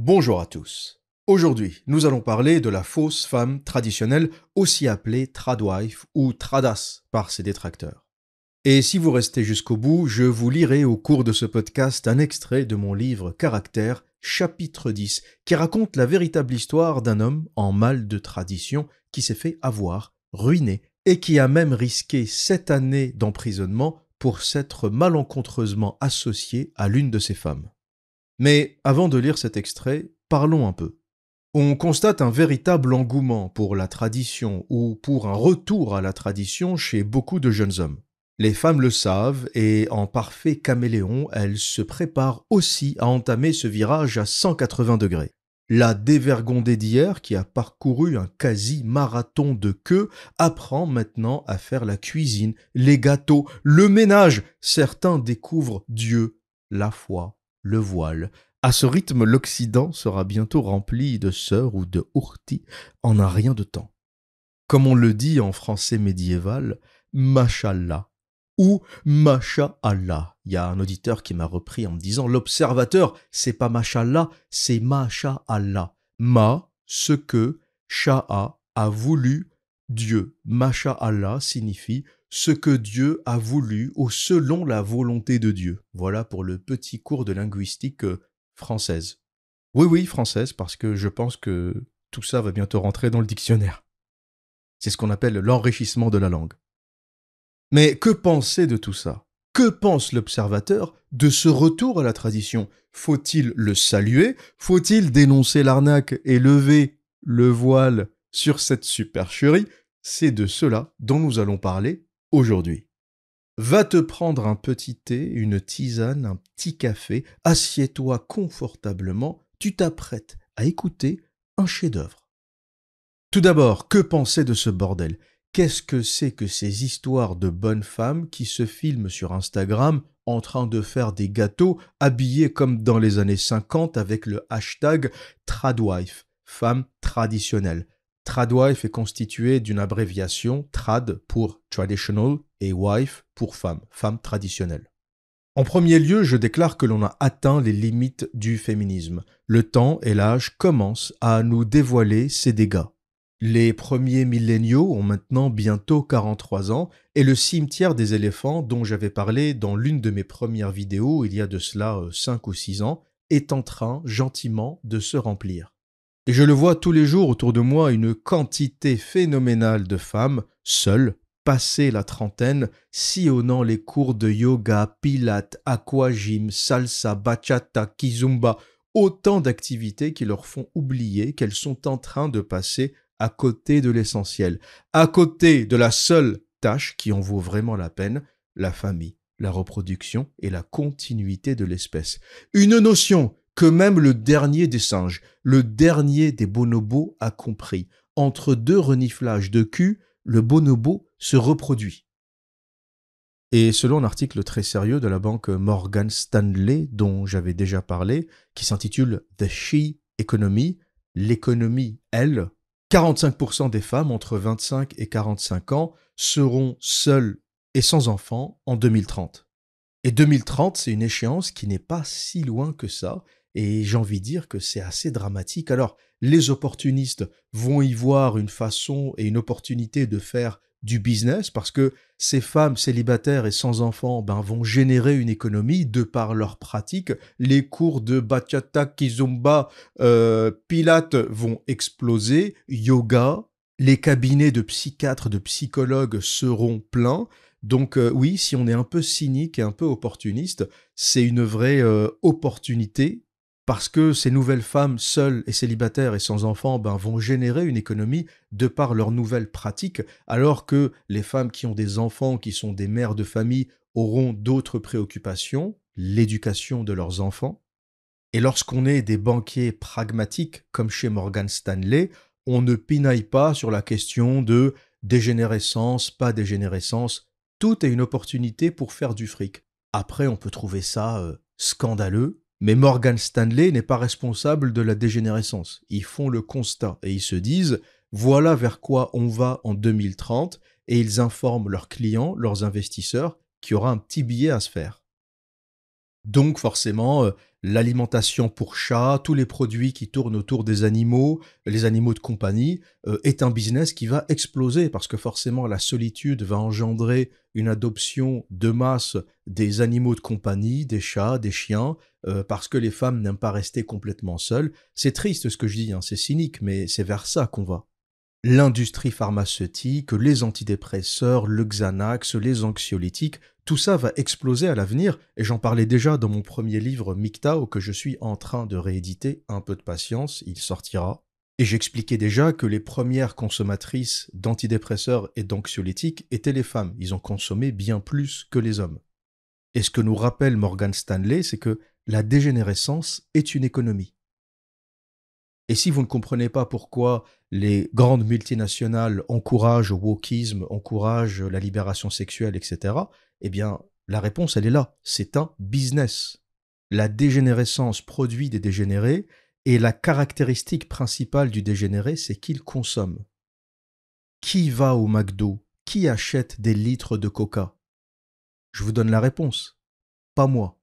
Bonjour à tous. Aujourd'hui, nous allons parler de la fausse femme traditionnelle, aussi appelée tradwife ou tradas par ses détracteurs. Et si vous restez jusqu'au bout, je vous lirai au cours de ce podcast un extrait de mon livre Caractère, chapitre 10, qui raconte la véritable histoire d'un homme en mal de tradition qui s'est fait avoir, ruiné, et qui a même risqué sept années d'emprisonnement pour s'être malencontreusement associé à l'une de ses femmes. Mais avant de lire cet extrait, parlons un peu. On constate un véritable engouement pour la tradition ou pour un retour à la tradition chez beaucoup de jeunes hommes. Les femmes le savent et en parfait caméléon, elles se préparent aussi à entamer ce virage à 180 degrés. La dévergondée d'hier, qui a parcouru un quasi-marathon de queue, apprend maintenant à faire la cuisine, les gâteaux, le ménage. Certains découvrent Dieu, la foi le voile. À ce rythme, l'Occident sera bientôt rempli de sœurs ou de ourtis en un rien de temps. Comme on le dit en français médiéval, Machallah ou Macha Il y a un auditeur qui m'a repris en me disant l'observateur, c'est pas Machallah, c'est Macha Ma, ce que, Sha'a, a voulu Dieu. Macha Allah signifie ce que Dieu a voulu ou selon la volonté de Dieu. Voilà pour le petit cours de linguistique euh, française. Oui, oui, française, parce que je pense que tout ça va bientôt rentrer dans le dictionnaire. C'est ce qu'on appelle l'enrichissement de la langue. Mais que penser de tout ça Que pense l'observateur de ce retour à la tradition Faut-il le saluer Faut-il dénoncer l'arnaque et lever le voile sur cette supercherie C'est de cela dont nous allons parler aujourd'hui. Va te prendre un petit thé, une tisane, un petit café, assieds-toi confortablement, tu t'apprêtes à écouter un chef-d'œuvre. Tout d'abord, que penser de ce bordel Qu'est-ce que c'est que ces histoires de bonnes femmes qui se filment sur Instagram en train de faire des gâteaux habillées comme dans les années 50 avec le hashtag tradwife, femme traditionnelle Tradwife est constitué d'une abréviation trad pour traditional et wife pour femme, femme traditionnelle. En premier lieu, je déclare que l'on a atteint les limites du féminisme. Le temps et l'âge commencent à nous dévoiler ses dégâts. Les premiers milléniaux ont maintenant bientôt 43 ans et le cimetière des éléphants dont j'avais parlé dans l'une de mes premières vidéos il y a de cela 5 euh, ou 6 ans est en train gentiment de se remplir. Et je le vois tous les jours autour de moi, une quantité phénoménale de femmes, seules, passées la trentaine, sillonnant les cours de yoga, pilates, aquagym, salsa, bachata, kizumba, autant d'activités qui leur font oublier qu'elles sont en train de passer à côté de l'essentiel, à côté de la seule tâche qui en vaut vraiment la peine, la famille, la reproduction et la continuité de l'espèce. Une notion que même le dernier des singes, le dernier des bonobos a compris. Entre deux reniflages de cul, le bonobo se reproduit. Et selon un article très sérieux de la banque Morgan Stanley, dont j'avais déjà parlé, qui s'intitule The She Economy, l'économie, elle, 45% des femmes entre 25 et 45 ans seront seules et sans enfants en 2030. Et 2030, c'est une échéance qui n'est pas si loin que ça, et j'ai envie de dire que c'est assez dramatique. Alors, les opportunistes vont y voir une façon et une opportunité de faire du business parce que ces femmes célibataires et sans enfants ben, vont générer une économie de par leurs pratiques. Les cours de bachata, kizumba, euh, pilates vont exploser, yoga, les cabinets de psychiatres, de psychologues seront pleins. Donc euh, oui, si on est un peu cynique et un peu opportuniste, c'est une vraie euh, opportunité parce que ces nouvelles femmes seules et célibataires et sans enfants ben, vont générer une économie de par leurs nouvelles pratiques, alors que les femmes qui ont des enfants, qui sont des mères de famille, auront d'autres préoccupations, l'éducation de leurs enfants. Et lorsqu'on est des banquiers pragmatiques, comme chez Morgan Stanley, on ne pinaille pas sur la question de dégénérescence, pas dégénérescence, tout est une opportunité pour faire du fric. Après, on peut trouver ça euh, scandaleux, mais Morgan Stanley n'est pas responsable de la dégénérescence. Ils font le constat et ils se disent voilà vers quoi on va en 2030 et ils informent leurs clients, leurs investisseurs qu'il y aura un petit billet à se faire. Donc forcément, euh, l'alimentation pour chats, tous les produits qui tournent autour des animaux, les animaux de compagnie, euh, est un business qui va exploser parce que forcément la solitude va engendrer une adoption de masse des animaux de compagnie, des chats, des chiens, euh, parce que les femmes n'aiment pas rester complètement seules. C'est triste ce que je dis, hein, c'est cynique, mais c'est vers ça qu'on va. L'industrie pharmaceutique, les antidépresseurs, le Xanax, les anxiolytiques, tout ça va exploser à l'avenir, et j'en parlais déjà dans mon premier livre Mictao que je suis en train de rééditer, un peu de patience, il sortira. Et j'expliquais déjà que les premières consommatrices d'antidépresseurs et d'anxiolytiques étaient les femmes, ils ont consommé bien plus que les hommes. Et ce que nous rappelle Morgan Stanley, c'est que la dégénérescence est une économie. Et si vous ne comprenez pas pourquoi les grandes multinationales encouragent le wokisme, encouragent la libération sexuelle, etc., eh bien, la réponse, elle est là. C'est un business. La dégénérescence produit des dégénérés, et la caractéristique principale du dégénéré, c'est qu'il consomme. Qui va au McDo Qui achète des litres de coca Je vous donne la réponse. Pas moi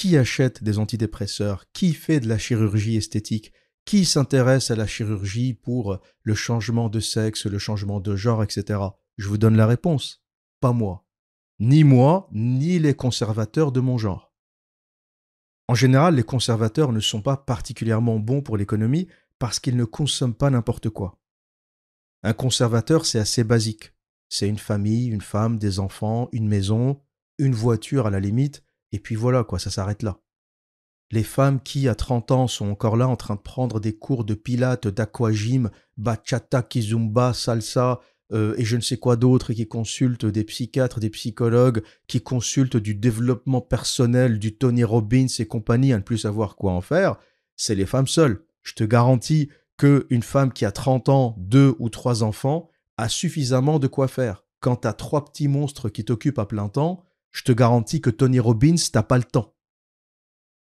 qui achète des antidépresseurs, qui fait de la chirurgie esthétique, qui s'intéresse à la chirurgie pour le changement de sexe, le changement de genre, etc. Je vous donne la réponse. Pas moi. Ni moi, ni les conservateurs de mon genre. En général, les conservateurs ne sont pas particulièrement bons pour l'économie parce qu'ils ne consomment pas n'importe quoi. Un conservateur, c'est assez basique. C'est une famille, une femme, des enfants, une maison, une voiture à la limite, et puis voilà, quoi, ça s'arrête là. Les femmes qui, à 30 ans, sont encore là en train de prendre des cours de pilates, d'aquagym, bachata, kizumba, salsa, euh, et je ne sais quoi d'autre, et qui consultent des psychiatres, des psychologues, qui consultent du développement personnel, du Tony Robbins et compagnie, à ne plus savoir quoi en faire, c'est les femmes seules. Je te garantis qu'une femme qui a 30 ans, deux ou trois enfants, a suffisamment de quoi faire. Quand à trois petits monstres qui t'occupent à plein temps, je te garantis que Tony Robbins n'a pas le temps.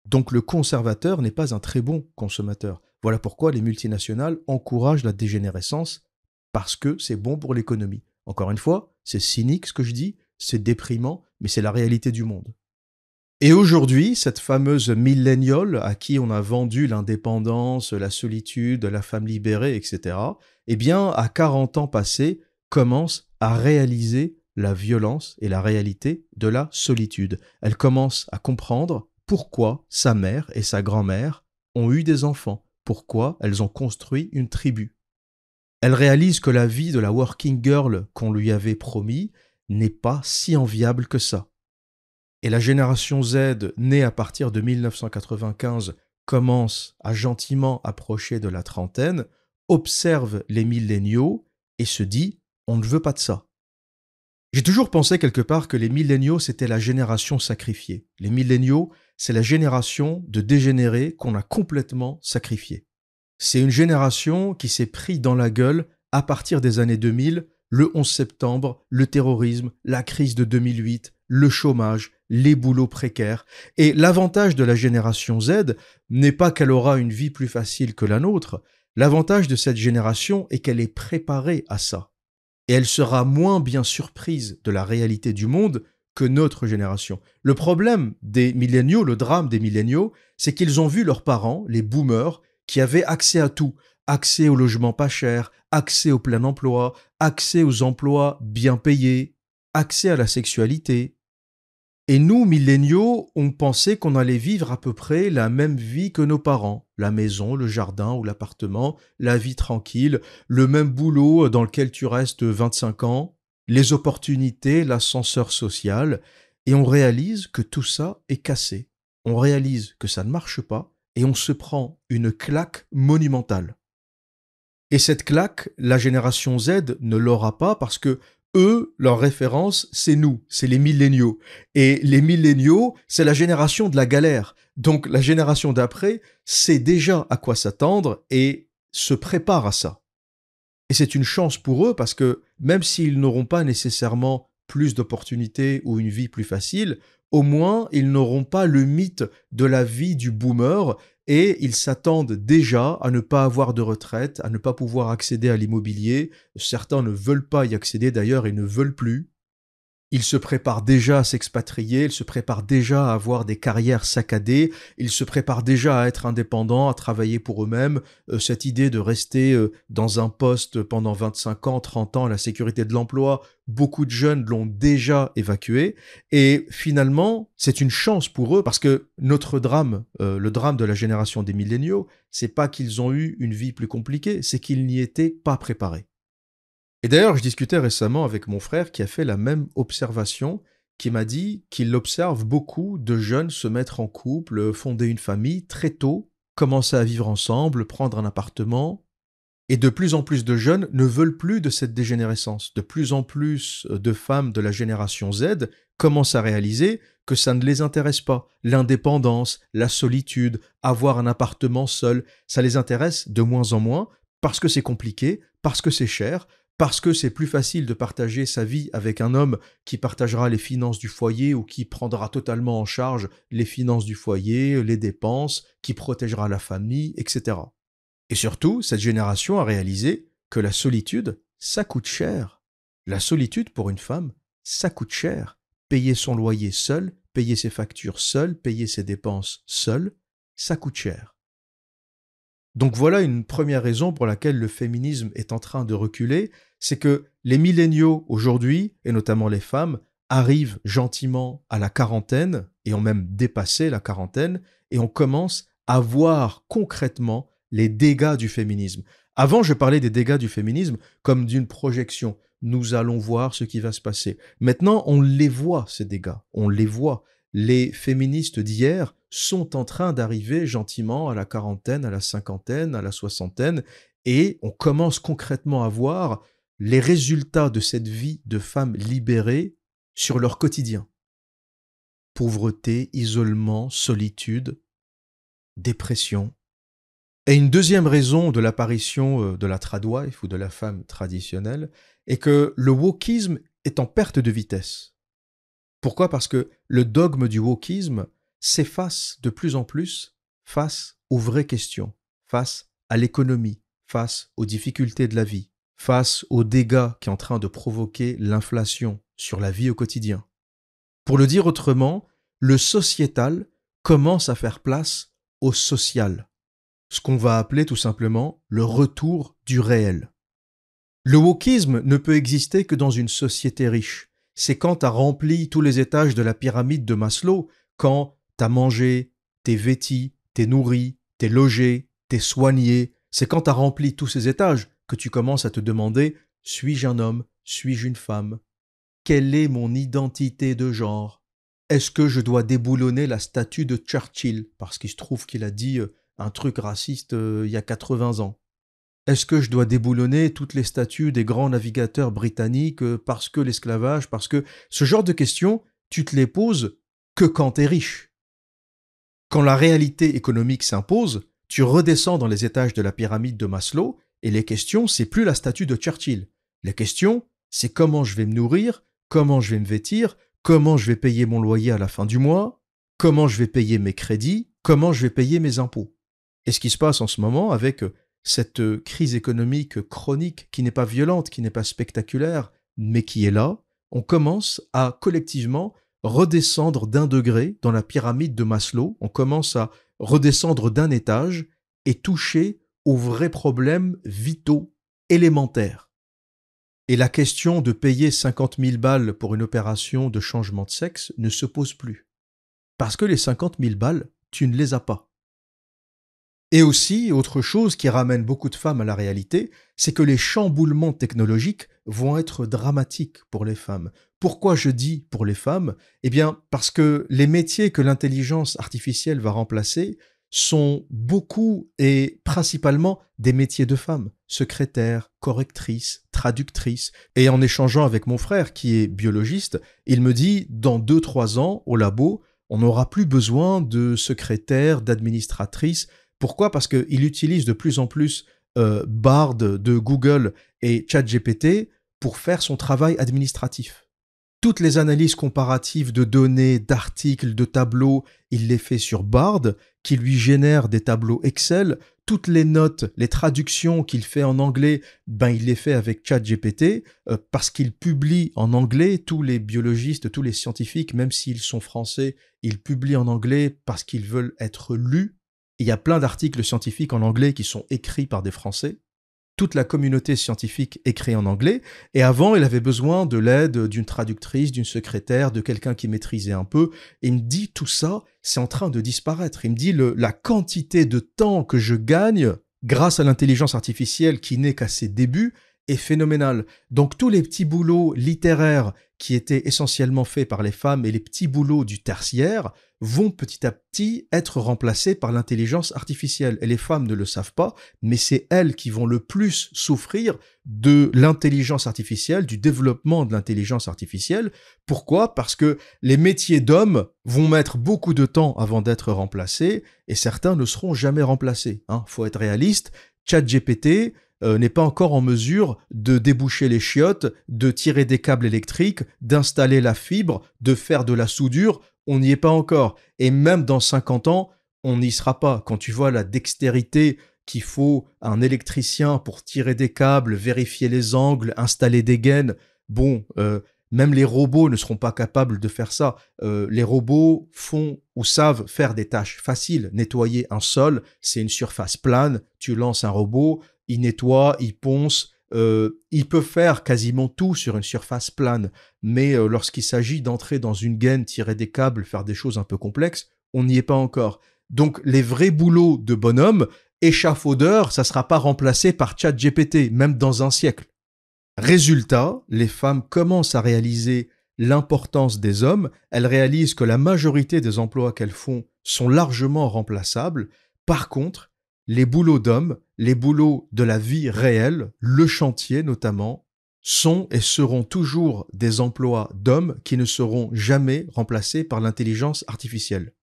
Donc le conservateur n'est pas un très bon consommateur. Voilà pourquoi les multinationales encouragent la dégénérescence, parce que c'est bon pour l'économie. Encore une fois, c'est cynique ce que je dis, c'est déprimant, mais c'est la réalité du monde. Et aujourd'hui, cette fameuse milléniole à qui on a vendu l'indépendance, la solitude, la femme libérée, etc., eh bien, à 40 ans passés, commence à réaliser la violence et la réalité de la solitude. Elle commence à comprendre pourquoi sa mère et sa grand-mère ont eu des enfants, pourquoi elles ont construit une tribu. Elle réalise que la vie de la working girl qu'on lui avait promis n'est pas si enviable que ça. Et la génération Z, née à partir de 1995, commence à gentiment approcher de la trentaine, observe les milléniaux et se dit on ne veut pas de ça. J'ai toujours pensé quelque part que les milléniaux, c'était la génération sacrifiée. Les milléniaux, c'est la génération de dégénérés qu'on a complètement sacrifiée. C'est une génération qui s'est prise dans la gueule à partir des années 2000, le 11 septembre, le terrorisme, la crise de 2008, le chômage, les boulots précaires. Et l'avantage de la génération Z n'est pas qu'elle aura une vie plus facile que la nôtre, l'avantage de cette génération est qu'elle est préparée à ça et elle sera moins bien surprise de la réalité du monde que notre génération. Le problème des milléniaux, le drame des milléniaux, c'est qu'ils ont vu leurs parents, les boomers, qui avaient accès à tout, accès au logement pas cher, accès au plein emploi, accès aux emplois bien payés, accès à la sexualité, et nous, milléniaux, on pensait qu'on allait vivre à peu près la même vie que nos parents. La maison, le jardin ou l'appartement, la vie tranquille, le même boulot dans lequel tu restes 25 ans, les opportunités, l'ascenseur social, et on réalise que tout ça est cassé. On réalise que ça ne marche pas, et on se prend une claque monumentale. Et cette claque, la génération Z ne l'aura pas parce que eux, leur référence, c'est nous, c'est les milléniaux. Et les milléniaux, c'est la génération de la galère. Donc la génération d'après sait déjà à quoi s'attendre et se prépare à ça. Et c'est une chance pour eux parce que même s'ils n'auront pas nécessairement plus d'opportunités ou une vie plus facile, au moins ils n'auront pas le mythe de la vie du boomer et ils s'attendent déjà à ne pas avoir de retraite, à ne pas pouvoir accéder à l'immobilier. Certains ne veulent pas y accéder d'ailleurs et ne veulent plus. Ils se préparent déjà à s'expatrier, ils se préparent déjà à avoir des carrières saccadées, ils se préparent déjà à être indépendants, à travailler pour eux-mêmes. Euh, cette idée de rester euh, dans un poste pendant 25 ans, 30 ans, la sécurité de l'emploi, beaucoup de jeunes l'ont déjà évacué. Et finalement, c'est une chance pour eux parce que notre drame, euh, le drame de la génération des milléniaux, c'est pas qu'ils ont eu une vie plus compliquée, c'est qu'ils n'y étaient pas préparés. Et d'ailleurs, je discutais récemment avec mon frère qui a fait la même observation, qui m'a dit qu'il observe beaucoup de jeunes se mettre en couple, fonder une famille très tôt, commencer à vivre ensemble, prendre un appartement. Et de plus en plus de jeunes ne veulent plus de cette dégénérescence. De plus en plus euh, de femmes de la génération Z commencent à réaliser que ça ne les intéresse pas. L'indépendance, la solitude, avoir un appartement seul, ça les intéresse de moins en moins parce que c'est compliqué, parce que c'est cher, parce que c'est plus facile de partager sa vie avec un homme qui partagera les finances du foyer ou qui prendra totalement en charge les finances du foyer, les dépenses, qui protégera la famille, etc. Et surtout, cette génération a réalisé que la solitude, ça coûte cher. La solitude pour une femme, ça coûte cher. Payer son loyer seul, payer ses factures seul, payer ses dépenses seul, ça coûte cher. Donc voilà une première raison pour laquelle le féminisme est en train de reculer, c'est que les milléniaux aujourd'hui, et notamment les femmes, arrivent gentiment à la quarantaine, et ont même dépassé la quarantaine, et on commence à voir concrètement les dégâts du féminisme. Avant, je parlais des dégâts du féminisme comme d'une projection. Nous allons voir ce qui va se passer. Maintenant, on les voit, ces dégâts. On les voit les féministes d'hier sont en train d'arriver gentiment à la quarantaine, à la cinquantaine, à la soixantaine, et on commence concrètement à voir les résultats de cette vie de femmes libérées sur leur quotidien. Pauvreté, isolement, solitude, dépression. Et une deuxième raison de l'apparition euh, de la tradwife ou de la femme traditionnelle est que le wokisme est en perte de vitesse. Pourquoi Parce que le dogme du wokisme s'efface de plus en plus face aux vraies questions, face à l'économie, face aux difficultés de la vie, face aux dégâts qui est en train de provoquer l'inflation sur la vie au quotidien. Pour le dire autrement, le sociétal commence à faire place au social, ce qu'on va appeler tout simplement le retour du réel. Le wokisme ne peut exister que dans une société riche, c'est quand t'as rempli tous les étages de la pyramide de Maslow, quand t'as mangé, t'es vêti, t'es nourri, t'es logé, t'es soigné, c'est quand t'as rempli tous ces étages que tu commences à te demander suis-je un homme, suis-je une femme Quelle est mon identité de genre Est-ce que je dois déboulonner la statue de Churchill parce qu'il se trouve qu'il a dit euh, un truc raciste euh, il y a 80 ans est-ce que je dois déboulonner toutes les statues des grands navigateurs britanniques euh, parce que l'esclavage, parce que ce genre de questions, tu te les poses que quand tu es riche. Quand la réalité économique s'impose, tu redescends dans les étages de la pyramide de Maslow et les questions, c'est plus la statue de Churchill. Les questions, c'est comment je vais me nourrir, comment je vais me vêtir, comment je vais payer mon loyer à la fin du mois, comment je vais payer mes crédits, comment je vais payer mes impôts. Et ce qui se passe en ce moment avec euh, cette euh, crise économique chronique qui n'est pas violente, qui n'est pas spectaculaire, mais qui est là, on commence à collectivement redescendre d'un degré dans la pyramide de Maslow, on commence à redescendre d'un étage et toucher aux vrais problèmes vitaux, élémentaires. Et la question de payer 50 000 balles pour une opération de changement de sexe ne se pose plus. Parce que les 50 000 balles, tu ne les as pas. Et aussi, autre chose qui ramène beaucoup de femmes à la réalité, c'est que les chamboulements technologiques vont être dramatiques pour les femmes. Pourquoi je dis pour les femmes Eh bien, parce que les métiers que l'intelligence artificielle va remplacer sont beaucoup et principalement des métiers de femmes, secrétaire, correctrice, traductrice. Et en échangeant avec mon frère, qui est biologiste, il me dit, dans 2-3 ans, au labo, on n'aura plus besoin de secrétaires, d'administratrice. Pourquoi Parce qu'il utilise de plus en plus euh, Bard de Google et ChatGPT pour faire son travail administratif. Toutes les analyses comparatives de données, d'articles, de tableaux, il les fait sur Bard, qui lui génère des tableaux Excel. Toutes les notes, les traductions qu'il fait en anglais, ben il les fait avec ChatGPT, euh, parce qu'il publie en anglais. Tous les biologistes, tous les scientifiques, même s'ils sont français, ils publient en anglais parce qu'ils veulent être lus il y a plein d'articles scientifiques en anglais qui sont écrits par des Français. Toute la communauté scientifique écrit en anglais. Et avant, il avait besoin de l'aide d'une traductrice, d'une secrétaire, de quelqu'un qui maîtrisait un peu. Et il me dit, tout ça, c'est en train de disparaître. Il me dit, la quantité de temps que je gagne grâce à l'intelligence artificielle qui n'est qu'à ses débuts, est phénoménal. Donc tous les petits boulots littéraires qui étaient essentiellement faits par les femmes et les petits boulots du tertiaire vont petit à petit être remplacés par l'intelligence artificielle. Et les femmes ne le savent pas, mais c'est elles qui vont le plus souffrir de l'intelligence artificielle, du développement de l'intelligence artificielle. Pourquoi Parce que les métiers d'hommes vont mettre beaucoup de temps avant d'être remplacés, et certains ne seront jamais remplacés. Il hein. Faut être réaliste. ChatGPT, euh, n'est pas encore en mesure de déboucher les chiottes, de tirer des câbles électriques, d'installer la fibre, de faire de la soudure, on n'y est pas encore. Et même dans 50 ans, on n'y sera pas. Quand tu vois la dextérité qu'il faut à un électricien pour tirer des câbles, vérifier les angles, installer des gaines, bon, euh, même les robots ne seront pas capables de faire ça. Euh, les robots font ou savent faire des tâches faciles. Nettoyer un sol, c'est une surface plane. Tu lances un robot, il nettoie, il ponce, euh, il peut faire quasiment tout sur une surface plane, mais euh, lorsqu'il s'agit d'entrer dans une gaine, tirer des câbles, faire des choses un peu complexes, on n'y est pas encore. Donc les vrais boulots de bonhomme, échafaudeur, ça ne sera pas remplacé par chat GPT, même dans un siècle. Résultat, les femmes commencent à réaliser l'importance des hommes, elles réalisent que la majorité des emplois qu'elles font sont largement remplaçables. Par contre, les boulots d'hommes, les boulots de la vie réelle, le chantier notamment, sont et seront toujours des emplois d'hommes qui ne seront jamais remplacés par l'intelligence artificielle.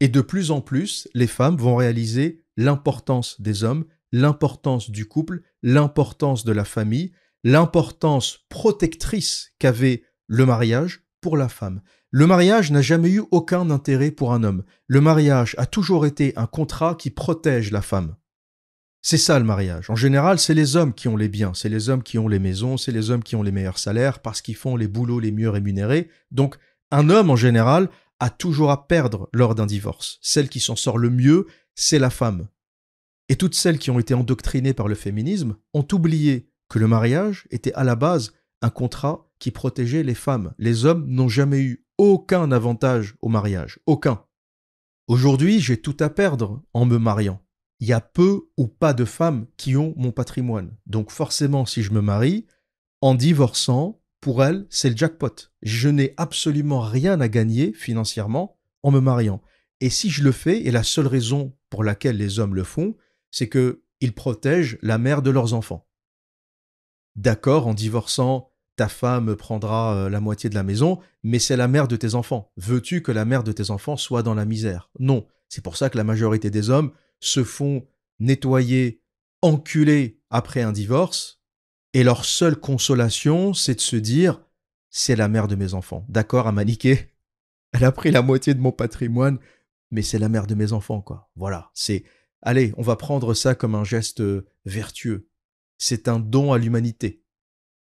Et de plus en plus, les femmes vont réaliser l'importance des hommes, l'importance du couple, l'importance de la famille, l'importance protectrice qu'avait le mariage, pour la femme. Le mariage n'a jamais eu aucun intérêt pour un homme. Le mariage a toujours été un contrat qui protège la femme. C'est ça le mariage. En général, c'est les hommes qui ont les biens, c'est les hommes qui ont les maisons, c'est les hommes qui ont les meilleurs salaires parce qu'ils font les boulots les mieux rémunérés. Donc, un homme en général a toujours à perdre lors d'un divorce. Celle qui s'en sort le mieux, c'est la femme. Et toutes celles qui ont été endoctrinées par le féminisme ont oublié que le mariage était à la base un contrat qui protégeait les femmes. Les hommes n'ont jamais eu aucun avantage au mariage, aucun. Aujourd'hui, j'ai tout à perdre en me mariant. Il y a peu ou pas de femmes qui ont mon patrimoine. Donc forcément, si je me marie, en divorçant, pour elles, c'est le jackpot. Je n'ai absolument rien à gagner financièrement en me mariant. Et si je le fais, et la seule raison pour laquelle les hommes le font, c'est que ils protègent la mère de leurs enfants. D'accord, en divorçant, ta femme prendra euh, la moitié de la maison, mais c'est la mère de tes enfants. Veux-tu que la mère de tes enfants soit dans la misère Non. C'est pour ça que la majorité des hommes se font nettoyer, enculer après un divorce, et leur seule consolation, c'est de se dire c'est la mère de mes enfants. D'accord, à maniquer Elle a pris la moitié de mon patrimoine, mais c'est la mère de mes enfants, quoi. Voilà, c'est. Allez, on va prendre ça comme un geste euh, vertueux. C'est un don à l'humanité.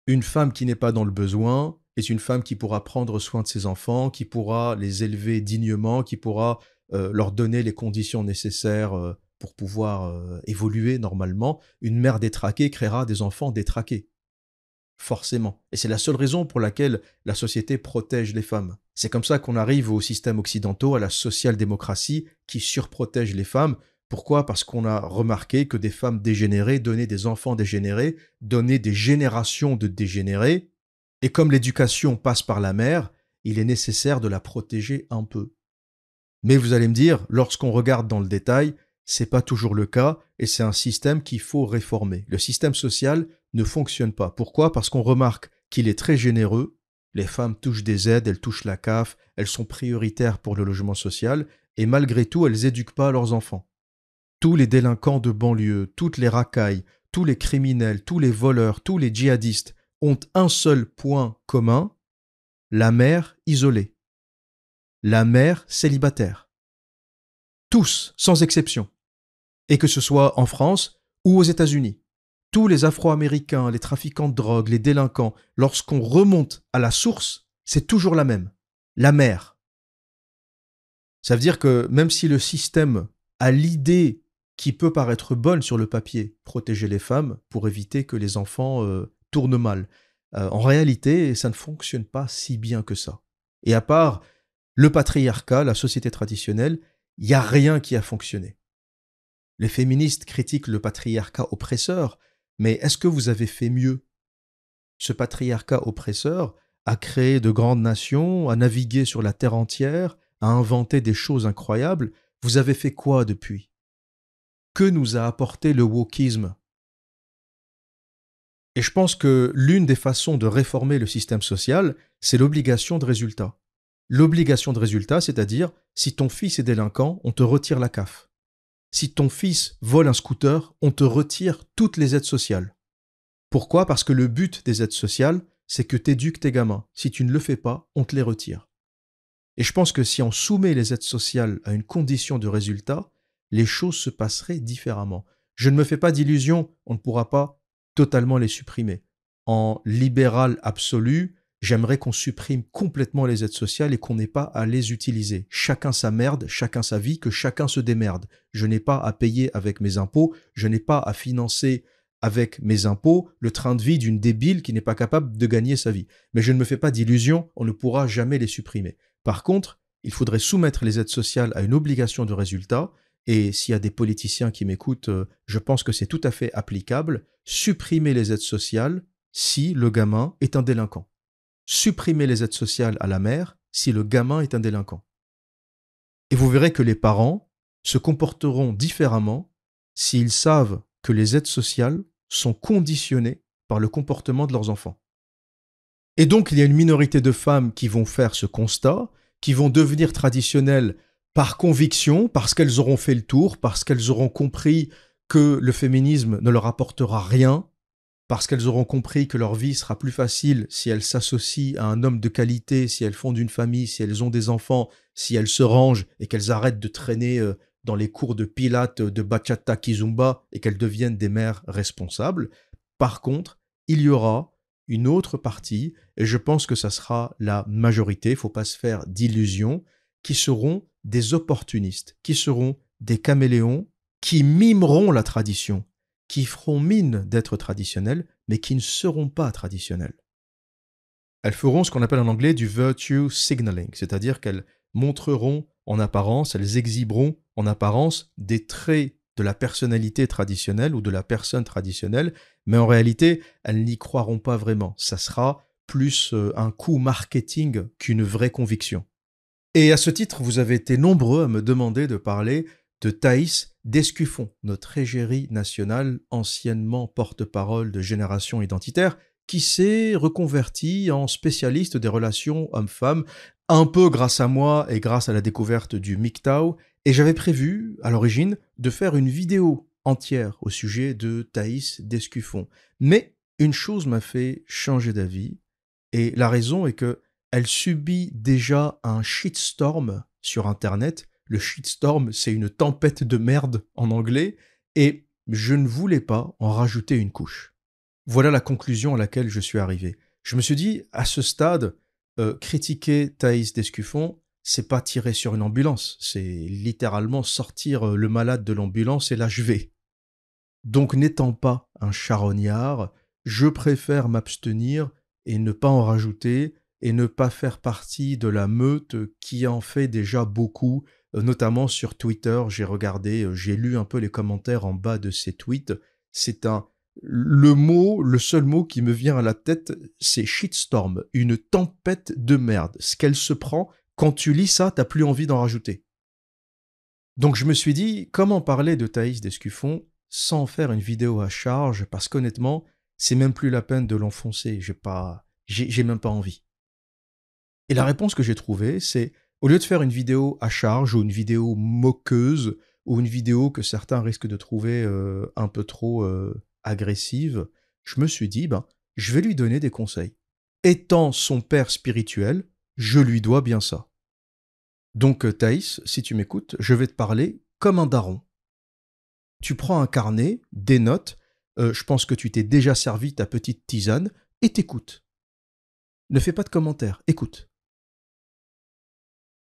Une femme qui n'est pas dans le besoin est une femme qui pourra prendre soin de ses enfants, qui pourra les élever dignement, qui pourra euh, leur donner les conditions nécessaires euh, pour pouvoir euh, évoluer normalement. Une mère détraquée créera des enfants détraqués. Forcément. Et c'est la seule raison pour laquelle la société protège les femmes. C'est comme ça qu'on arrive aux systèmes occidentaux, à la social-démocratie qui surprotège les femmes pourquoi Parce qu'on a remarqué que des femmes dégénérées donnaient des enfants dégénérés, donnaient des générations de dégénérés, et comme l'éducation passe par la mère, il est nécessaire de la protéger un peu. Mais vous allez me dire, lorsqu'on regarde dans le détail, c'est pas toujours le cas et c'est un système qu'il faut réformer. Le système social ne fonctionne pas. Pourquoi Parce qu'on remarque qu'il est très généreux. Les femmes touchent des aides, elles touchent la CAF, elles sont prioritaires pour le logement social et malgré tout, elles éduquent pas leurs enfants. Tous les délinquants de banlieue, toutes les racailles, tous les criminels, tous les voleurs, tous les djihadistes ont un seul point commun, la mère isolée, la mère célibataire. Tous, sans exception. Et que ce soit en France ou aux États-Unis. Tous les Afro-Américains, les trafiquants de drogue, les délinquants, lorsqu'on remonte à la source, c'est toujours la même, la mère. Ça veut dire que même si le système a l'idée qui peut paraître bonne sur le papier, protéger les femmes pour éviter que les enfants euh, tournent mal. Euh, en réalité, ça ne fonctionne pas si bien que ça. Et à part le patriarcat, la société traditionnelle, il n'y a rien qui a fonctionné. Les féministes critiquent le patriarcat oppresseur, mais est-ce que vous avez fait mieux Ce patriarcat oppresseur a créé de grandes nations, a navigué sur la terre entière, a inventé des choses incroyables. Vous avez fait quoi depuis que nous a apporté le wokisme. Et je pense que l'une des façons de réformer le système social, c'est l'obligation de résultat. L'obligation de résultat, c'est-à-dire, si ton fils est délinquant, on te retire la CAF. Si ton fils vole un scooter, on te retire toutes les aides sociales. Pourquoi Parce que le but des aides sociales, c'est que t'éduques tes gamins. Si tu ne le fais pas, on te les retire. Et je pense que si on soumet les aides sociales à une condition de résultat, les choses se passeraient différemment. Je ne me fais pas d'illusions, on ne pourra pas totalement les supprimer. En libéral absolu, j'aimerais qu'on supprime complètement les aides sociales et qu'on n'ait pas à les utiliser. Chacun sa merde, chacun sa vie, que chacun se démerde. Je n'ai pas à payer avec mes impôts, je n'ai pas à financer avec mes impôts le train de vie d'une débile qui n'est pas capable de gagner sa vie. Mais je ne me fais pas d'illusions, on ne pourra jamais les supprimer. Par contre, il faudrait soumettre les aides sociales à une obligation de résultat, et s'il y a des politiciens qui m'écoutent, euh, je pense que c'est tout à fait applicable, supprimer les aides sociales si le gamin est un délinquant. Supprimer les aides sociales à la mère si le gamin est un délinquant. Et vous verrez que les parents se comporteront différemment s'ils savent que les aides sociales sont conditionnées par le comportement de leurs enfants. Et donc il y a une minorité de femmes qui vont faire ce constat, qui vont devenir traditionnelles par conviction, parce qu'elles auront fait le tour, parce qu'elles auront compris que le féminisme ne leur apportera rien, parce qu'elles auront compris que leur vie sera plus facile si elles s'associent à un homme de qualité, si elles fondent une famille, si elles ont des enfants, si elles se rangent et qu'elles arrêtent de traîner euh, dans les cours de pilates, euh, de bachata, kizumba et qu'elles deviennent des mères responsables. Par contre, il y aura une autre partie, et je pense que ça sera la majorité, faut pas se faire d'illusions, qui seront des opportunistes, qui seront des caméléons, qui mimeront la tradition, qui feront mine d'être traditionnels, mais qui ne seront pas traditionnels. Elles feront ce qu'on appelle en anglais du virtue signaling, c'est-à-dire qu'elles montreront en apparence, elles exhiberont en apparence des traits de la personnalité traditionnelle ou de la personne traditionnelle, mais en réalité, elles n'y croiront pas vraiment. Ça sera plus euh, un coup marketing qu'une vraie conviction. Et à ce titre, vous avez été nombreux à me demander de parler de Thaïs Descuffon, notre égérie nationale, anciennement porte-parole de Génération Identitaire, qui s'est reconvertie en spécialiste des relations hommes-femmes, un peu grâce à moi et grâce à la découverte du MGTOW, et j'avais prévu, à l'origine, de faire une vidéo entière au sujet de Thaïs Descuffon. Mais une chose m'a fait changer d'avis, et la raison est que elle subit déjà un shitstorm sur Internet. Le shitstorm, c'est une tempête de merde en anglais, et je ne voulais pas en rajouter une couche. Voilà la conclusion à laquelle je suis arrivé. Je me suis dit, à ce stade, euh, critiquer Thaïs Descuffon, c'est pas tirer sur une ambulance, c'est littéralement sortir euh, le malade de l'ambulance et l'achever. Donc n'étant pas un charognard, je préfère m'abstenir et ne pas en rajouter, et ne pas faire partie de la meute qui en fait déjà beaucoup, euh, notamment sur Twitter. J'ai regardé, euh, j'ai lu un peu les commentaires en bas de ces tweets. C'est un le mot, le seul mot qui me vient à la tête, c'est shitstorm, une tempête de merde. Ce qu'elle se prend, quand tu lis ça, t'as plus envie d'en rajouter. Donc je me suis dit, comment parler de Thaïs Descuffon sans faire une vidéo à charge, parce qu'honnêtement, c'est même plus la peine de l'enfoncer, j'ai pas, j'ai même pas envie. Et la réponse que j'ai trouvée, c'est au lieu de faire une vidéo à charge ou une vidéo moqueuse ou une vidéo que certains risquent de trouver euh, un peu trop euh, agressive, je me suis dit, ben, je vais lui donner des conseils. Étant son père spirituel, je lui dois bien ça. Donc euh, Thaïs, si tu m'écoutes, je vais te parler comme un daron. Tu prends un carnet, des notes, je pense que tu t'es déjà servi ta petite tisane, et t'écoutes. Ne fais pas de commentaires, écoute.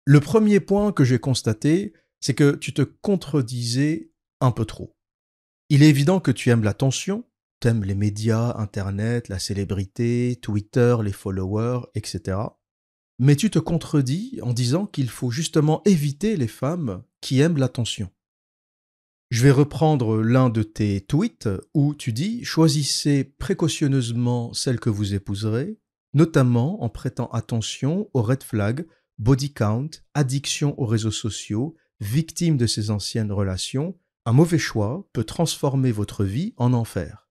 Le premier point que j'ai constaté, c'est que tu te contredisais un peu trop. Il est évident que tu aimes l'attention, aimes les médias, Internet, la célébrité, Twitter, les followers, etc. Mais tu te contredis en disant qu'il faut justement éviter les femmes qui aiment l'attention. Je vais reprendre l'un de tes tweets où tu dis Choisissez précautionneusement celle que vous épouserez, notamment en prêtant attention aux red flags body count, addiction aux réseaux sociaux, victime de ses anciennes relations, un mauvais choix peut transformer votre vie en enfer.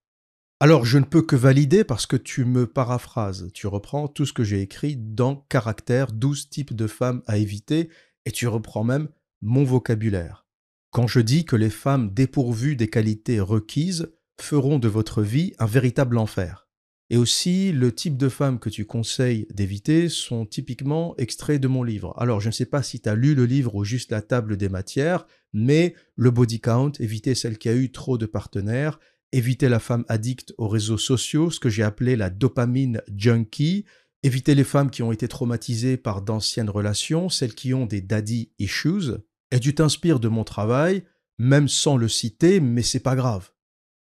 Alors je ne peux que valider parce que tu me paraphrases, tu reprends tout ce que j'ai écrit dans Caractère 12 types de femmes à éviter, et tu reprends même mon vocabulaire. Quand je dis que les femmes dépourvues des qualités requises feront de votre vie un véritable enfer. Et aussi, le type de femmes que tu conseilles d'éviter sont typiquement extraits de mon livre. Alors, je ne sais pas si tu as lu le livre ou juste la table des matières, mais le body count, éviter celle qui a eu trop de partenaires, éviter la femme addicte aux réseaux sociaux, ce que j'ai appelé la dopamine junkie, éviter les femmes qui ont été traumatisées par d'anciennes relations, celles qui ont des daddy issues, et tu t'inspires de mon travail, même sans le citer, mais c'est pas grave.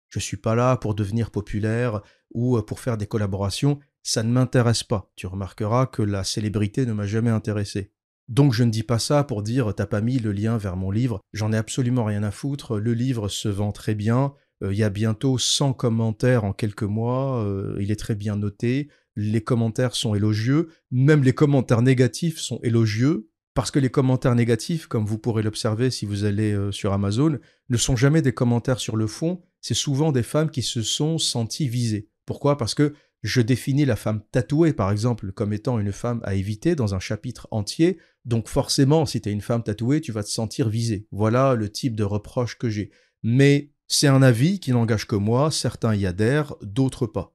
Je suis pas là pour devenir populaire, ou euh, pour faire des collaborations, ça ne m'intéresse pas. Tu remarqueras que la célébrité ne m'a jamais intéressé. Donc je ne dis pas ça pour dire t'as pas mis le lien vers mon livre, j'en ai absolument rien à foutre, le livre se vend très bien, euh, il y a bientôt 100 commentaires en quelques mois, euh, il est très bien noté, les commentaires sont élogieux, même les commentaires négatifs sont élogieux, parce que les commentaires négatifs, comme vous pourrez l'observer si vous allez sur Amazon, ne sont jamais des commentaires sur le fond, c'est souvent des femmes qui se sont senties visées. Pourquoi Parce que je définis la femme tatouée, par exemple, comme étant une femme à éviter dans un chapitre entier. Donc forcément, si tu es une femme tatouée, tu vas te sentir visée. Voilà le type de reproche que j'ai. Mais c'est un avis qui n'engage que moi, certains y adhèrent, d'autres pas.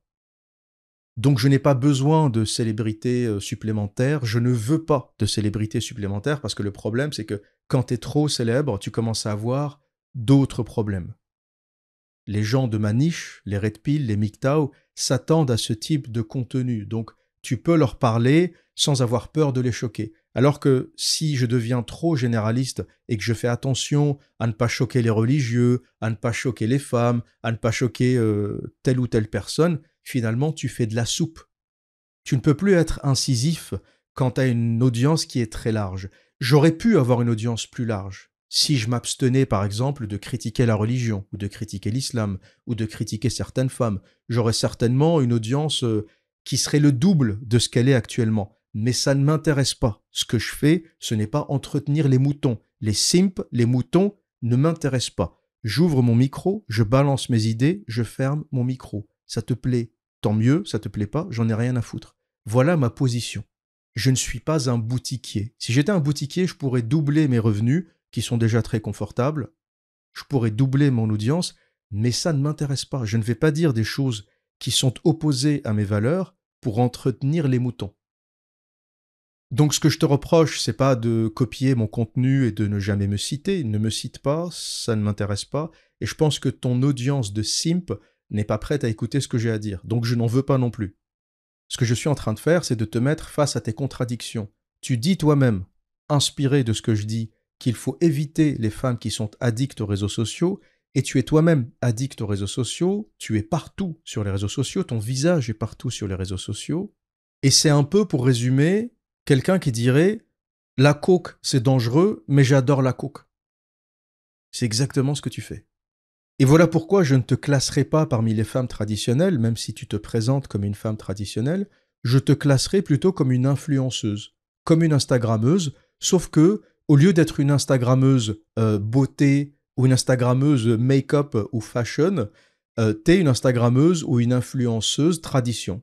Donc je n'ai pas besoin de célébrités euh, supplémentaires, je ne veux pas de célébrités supplémentaires parce que le problème c'est que quand tu es trop célèbre, tu commences à avoir d'autres problèmes les gens de ma niche, les Red les MGTOW, s'attendent à ce type de contenu. Donc, tu peux leur parler sans avoir peur de les choquer. Alors que si je deviens trop généraliste et que je fais attention à ne pas choquer les religieux, à ne pas choquer les femmes, à ne pas choquer euh, telle ou telle personne, finalement, tu fais de la soupe. Tu ne peux plus être incisif quand tu as une audience qui est très large. J'aurais pu avoir une audience plus large, si je m'abstenais par exemple de critiquer la religion, ou de critiquer l'islam, ou de critiquer certaines femmes, j'aurais certainement une audience euh, qui serait le double de ce qu'elle est actuellement. Mais ça ne m'intéresse pas. Ce que je fais, ce n'est pas entretenir les moutons. Les simps, les moutons, ne m'intéressent pas. J'ouvre mon micro, je balance mes idées, je ferme mon micro. Ça te plaît, tant mieux, ça te plaît pas, j'en ai rien à foutre. Voilà ma position. Je ne suis pas un boutiquier. Si j'étais un boutiquier, je pourrais doubler mes revenus qui sont déjà très confortables. Je pourrais doubler mon audience, mais ça ne m'intéresse pas. Je ne vais pas dire des choses qui sont opposées à mes valeurs pour entretenir les moutons. Donc ce que je te reproche, c'est pas de copier mon contenu et de ne jamais me citer, ne me cite pas, ça ne m'intéresse pas, et je pense que ton audience de simp n'est pas prête à écouter ce que j'ai à dire, donc je n'en veux pas non plus. Ce que je suis en train de faire, c'est de te mettre face à tes contradictions. Tu dis toi-même, inspiré de ce que je dis, qu'il faut éviter les femmes qui sont addictes aux réseaux sociaux, et tu es toi-même addict aux réseaux sociaux, tu es partout sur les réseaux sociaux, ton visage est partout sur les réseaux sociaux, et c'est un peu, pour résumer, quelqu'un qui dirait « la coke, c'est dangereux, mais j'adore la coke ». C'est exactement ce que tu fais. Et voilà pourquoi je ne te classerai pas parmi les femmes traditionnelles, même si tu te présentes comme une femme traditionnelle, je te classerai plutôt comme une influenceuse, comme une Instagrammeuse, sauf que au lieu d'être une Instagrammeuse euh, beauté ou une Instagrammeuse make-up ou fashion, euh, t'es une Instagrammeuse ou une influenceuse tradition.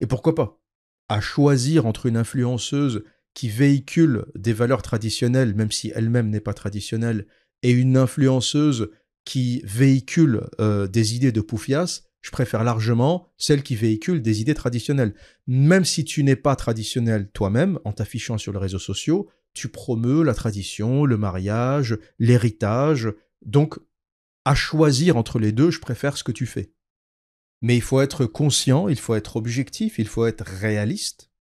Et pourquoi pas À choisir entre une influenceuse qui véhicule des valeurs traditionnelles, même si elle-même n'est pas traditionnelle, et une influenceuse qui véhicule euh, des idées de poufias, je préfère largement celle qui véhicule des idées traditionnelles. Même si tu n'es pas traditionnel toi-même en t'affichant sur les réseaux sociaux, tu promeus la tradition, le mariage, l'héritage. Donc, à choisir entre les deux, je préfère ce que tu fais. Mais il faut être conscient, il faut être objectif, il faut être réaliste.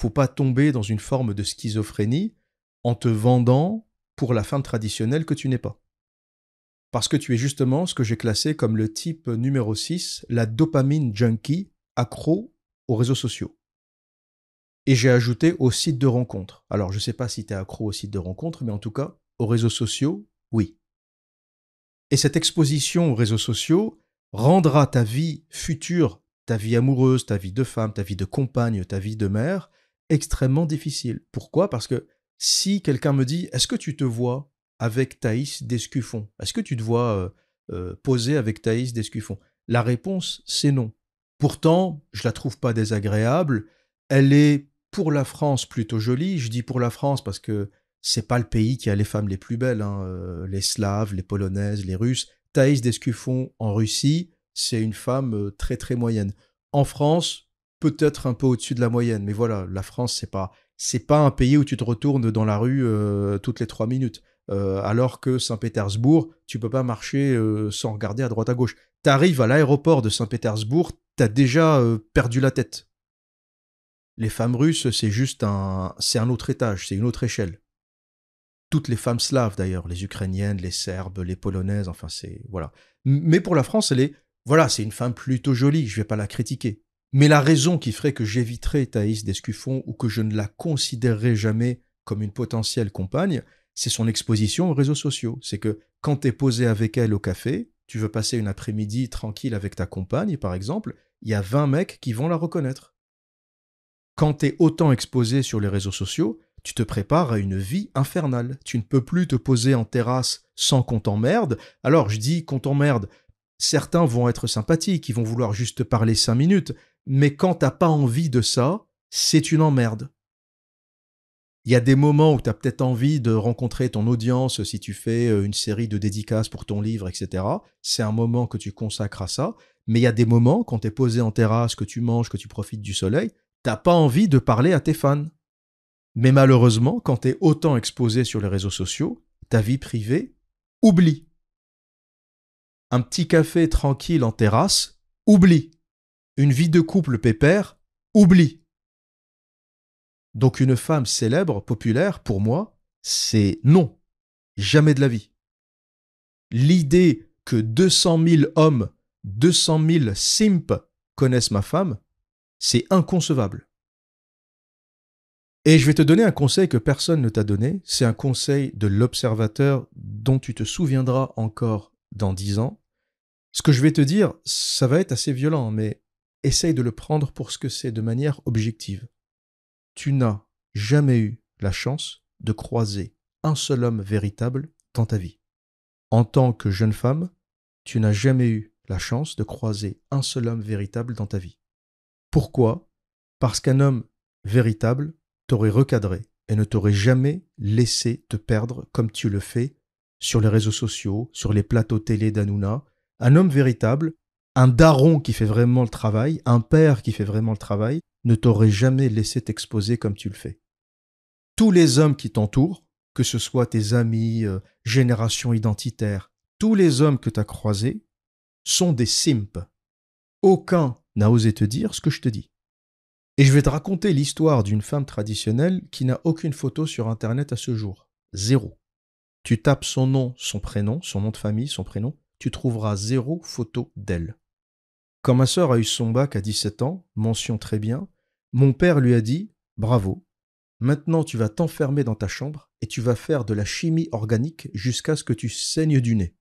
Faut pas tomber dans une forme de schizophrénie en te vendant pour la femme traditionnelle que tu n'es pas. Parce que tu es justement ce que j'ai classé comme le type numéro 6, la dopamine junkie accro aux réseaux sociaux. Et j'ai ajouté au site de rencontre. Alors, je ne sais pas si tu es accro au site de rencontre, mais en tout cas, aux réseaux sociaux, oui. Et cette exposition aux réseaux sociaux rendra ta vie future, ta vie amoureuse, ta vie de femme, ta vie de compagne, ta vie de mère, extrêmement difficile. Pourquoi Parce que si quelqu'un me dit Est-ce que tu te vois avec Thaïs Descuffon Est-ce que tu te vois euh, euh, poser avec Thaïs Descuffon La réponse, c'est non. Pourtant, je la trouve pas désagréable. Elle est pour la France plutôt jolie. Je dis pour la France parce que c'est pas le pays qui a les femmes les plus belles. Hein. Euh, les Slaves, les Polonaises, les Russes. Thaïs Descuffon en Russie, c'est une femme euh, très très moyenne. En France, peut-être un peu au-dessus de la moyenne, mais voilà, la France c'est pas c'est pas un pays où tu te retournes dans la rue euh, toutes les trois minutes. alors que Saint-Pétersbourg, tu peux pas marcher sans regarder à droite à gauche. T'arrives à l'aéroport de Saint-Pétersbourg, t'as déjà perdu la tête. Les femmes russes, c'est juste un, c'est un autre étage, c'est une autre échelle. Toutes les femmes slaves d'ailleurs, les ukrainiennes, les serbes, les polonaises, enfin c'est voilà. Mais pour la France, elle est, voilà, c'est une femme plutôt jolie, je vais pas la critiquer. Mais la raison qui ferait que j'éviterais Thaïs d'Escuffon ou que je ne la considérerais jamais comme une potentielle compagne, c'est son exposition aux réseaux sociaux. C'est que quand t'es posé avec elle au café, tu veux passer une après-midi tranquille avec ta compagne, par exemple, il y a 20 mecs qui vont la reconnaître quand tu es autant exposé sur les réseaux sociaux, tu te prépares à une vie infernale. Tu ne peux plus te poser en terrasse sans qu'on t'emmerde. Alors je dis qu'on t'emmerde. Certains vont être sympathiques, ils vont vouloir juste te parler cinq minutes, mais quand t'as pas envie de ça, c'est une emmerde. Il y a des moments où tu as peut-être envie de rencontrer ton audience si tu fais euh, une série de dédicaces pour ton livre, etc. C'est un moment que tu consacres à ça. Mais il y a des moments, quand tu es posé en terrasse, que tu manges, que tu profites du soleil, t'as pas envie de parler à tes fans. Mais malheureusement, quand t'es autant exposé sur les réseaux sociaux, ta vie privée, oublie. Un petit café tranquille en terrasse, oublie. Une vie de couple pépère, oublie. Donc une femme célèbre, populaire, pour moi, c'est non. Jamais de la vie. L'idée que 200 000 hommes, 200 000 simps connaissent ma femme, c'est inconcevable. Et je vais te donner un conseil que personne ne t'a donné. C'est un conseil de l'observateur dont tu te souviendras encore dans dix ans. Ce que je vais te dire, ça va être assez violent, mais essaye de le prendre pour ce que c'est de manière objective. Tu n'as jamais eu la chance de croiser un seul homme véritable dans ta vie. En tant que jeune femme, tu n'as jamais eu la chance de croiser un seul homme véritable dans ta vie. Pourquoi Parce qu'un homme véritable t'aurait recadré et ne t'aurait jamais laissé te perdre comme tu le fais sur les réseaux sociaux, sur les plateaux télé d'Anouna. Un homme véritable, un daron qui fait vraiment le travail, un père qui fait vraiment le travail, ne t'aurait jamais laissé t'exposer comme tu le fais. Tous les hommes qui t'entourent, que ce soit tes amis, euh, générations identitaires, tous les hommes que tu as croisés sont des simps. Aucun n'a osé te dire ce que je te dis. Et je vais te raconter l'histoire d'une femme traditionnelle qui n'a aucune photo sur Internet à ce jour. Zéro. Tu tapes son nom, son prénom, son nom de famille, son prénom, tu trouveras zéro photo d'elle. Quand ma sœur a eu son bac à 17 ans, mention très bien, mon père lui a dit Bravo, maintenant tu vas t'enfermer dans ta chambre et tu vas faire de la chimie organique jusqu'à ce que tu saignes du nez.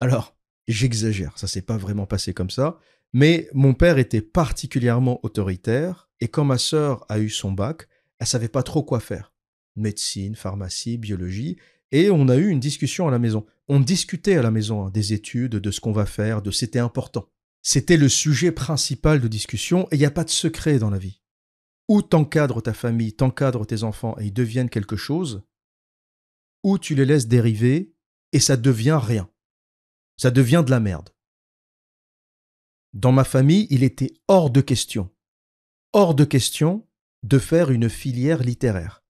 Alors, j'exagère, ça s'est pas vraiment passé comme ça, mais mon père était particulièrement autoritaire et quand ma sœur a eu son bac, elle savait pas trop quoi faire. Médecine, pharmacie, biologie. Et on a eu une discussion à la maison. On discutait à la maison hein, des études, de ce qu'on va faire, de c'était important. C'était le sujet principal de discussion et il n'y a pas de secret dans la vie. Ou t'encadres ta famille, t'encadres tes enfants et ils deviennent quelque chose, ou tu les laisses dériver et ça devient rien. Ça devient de la merde. Dans ma famille, il était hors de question, hors de question de faire une filière littéraire.